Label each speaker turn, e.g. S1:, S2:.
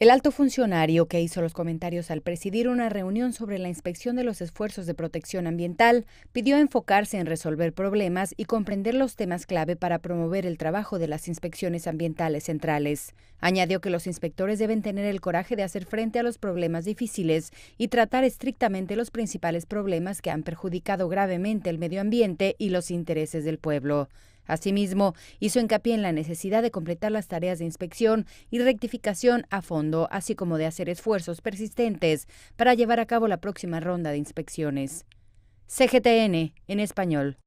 S1: El alto funcionario que hizo los comentarios al presidir una reunión sobre la inspección de los esfuerzos de protección ambiental pidió enfocarse en resolver problemas y comprender los temas clave para promover el trabajo de las inspecciones ambientales centrales. Añadió que los inspectores deben tener el coraje de hacer frente a los problemas difíciles y tratar estrictamente los principales problemas que han perjudicado gravemente el medio ambiente y los intereses del pueblo. Asimismo, hizo hincapié en la necesidad de completar las tareas de inspección y rectificación a fondo, así como de hacer esfuerzos persistentes para llevar a cabo la próxima ronda de inspecciones. CGTN, en español.